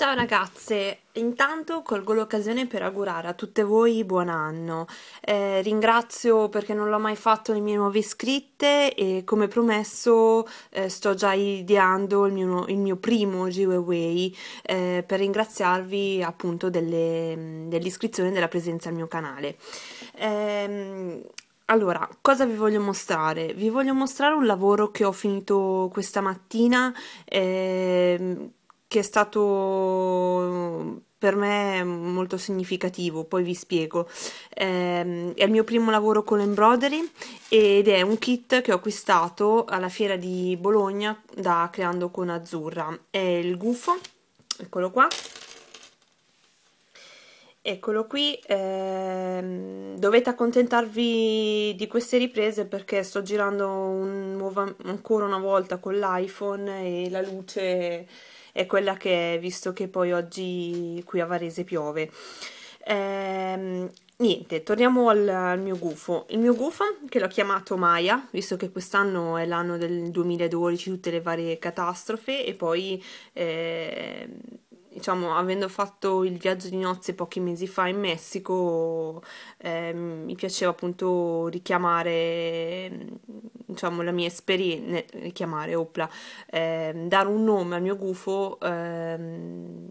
Ciao ragazze, intanto colgo l'occasione per augurare a tutte voi buon anno. Eh, ringrazio perché non l'ho mai fatto le mie nuove iscritte e come promesso eh, sto già ideando il mio, il mio primo giveaway eh, per ringraziarvi appunto dell'iscrizione dell e della presenza al mio canale. Ehm, allora, cosa vi voglio mostrare? Vi voglio mostrare un lavoro che ho finito questa mattina eh, che è stato per me molto significativo, poi vi spiego. Ehm, è il mio primo lavoro con l'embroidery ed è un kit che ho acquistato alla fiera di Bologna da Creando con Azzurra. È il gufo, eccolo qua. Eccolo qui, eh, dovete accontentarvi di queste riprese perché sto girando un nuova, ancora una volta con l'iPhone e la luce è quella che è, visto che poi oggi qui a Varese piove. Ehm, niente, torniamo al, al, mio gufo. Il mio gufo, che l'ho chiamato Maya, visto che quest'anno è l'anno del 2012, tutte le varie catastrofe e poi... Eh, diciamo, avendo fatto il viaggio di nozze pochi mesi fa in Messico, eh, mi piaceva appunto richiamare, diciamo, la mia esperienza, richiamare, opla, eh, dare un nome al mio gufo eh,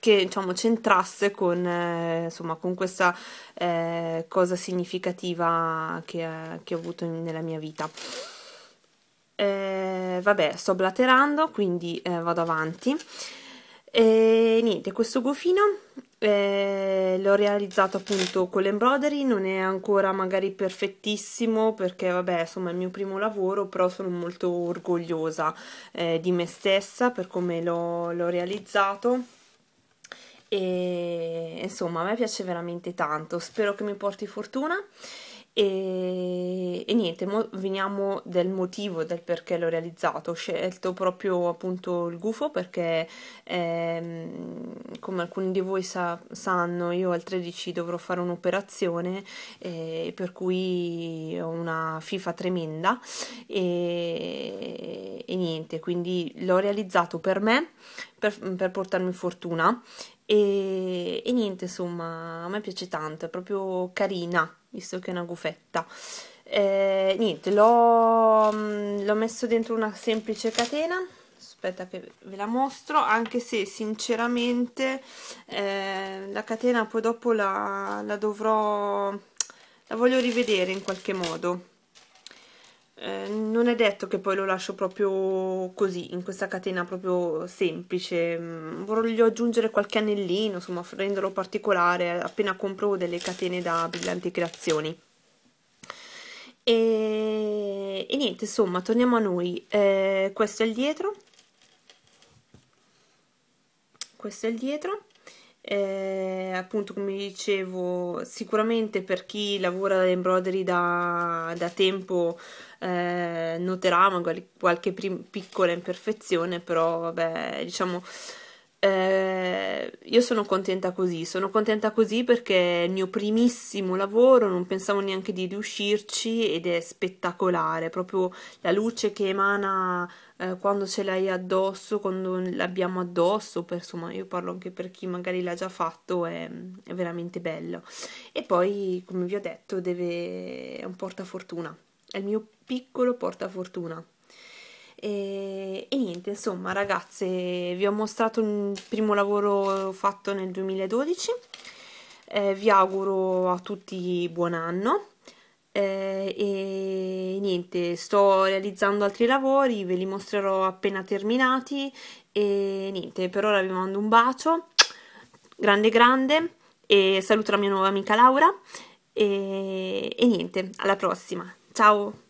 che, diciamo, centrasse con, eh, insomma, con questa eh, cosa significativa che, che ho avuto nella mia vita eh, vabbè sto blaterando quindi eh, vado avanti e niente questo gofino eh, l'ho realizzato appunto con l'embroidery non è ancora magari perfettissimo perché vabbè insomma è il mio primo lavoro però sono molto orgogliosa eh, di me stessa per come l'ho realizzato e insomma a me piace veramente tanto spero che mi porti fortuna e e niente, veniamo del motivo del perché l'ho realizzato, ho scelto proprio appunto il gufo perché ehm, come alcuni di voi sa sanno io al 13 dovrò fare un'operazione eh, per cui ho una fifa tremenda e, e niente, quindi l'ho realizzato per me, per, per portarmi fortuna e, e, niente, insomma, a me piace tanto, è proprio carina, visto che è una gufetta eh, niente mm, l'ho messo dentro una semplice catena aspetta che ve la mostro anche se sinceramente eh, la catena poi dopo la, la, dovrò la voglio rivedere in qualche modo eh, non è detto che poi lo lascio proprio così in questa catena proprio semplice mm, voglio aggiungere qualche anellino insomma renderlo particolare appena compro delle catene da brillanti creazioni e, e niente, insomma, torniamo a noi. Eh, questo è il dietro. Questo è il dietro. Eh, appunto come dicevo sicuramente per chi lavora alle embroidery da, da tempo eh, noterà magari qualche piccola imperfezione però vabbè diciamo eh, io sono contenta così, sono contenta così perché è il mio primissimo lavoro, non pensavo neanche di riuscirci ed è spettacolare, proprio la luce che emana eh, quando ce l'hai addosso, quando l'abbiamo addosso, per, insomma io parlo anche per chi magari l'ha già fatto, è, è veramente bello. E poi, come vi ho detto, deve, è un portafortuna, è il mio piccolo portafortuna e, e, niente, insomma ragazze, vi ho mostrato il primo lavoro fatto nel 2012, eh, vi auguro a tutti buon anno. Eh, e niente, sto realizzando altri lavori, ve li mostrerò appena terminati e niente, per ora vi mando un bacio, grande grande, e saluto la mia nuova amica Laura e, e niente, alla prossima, ciao!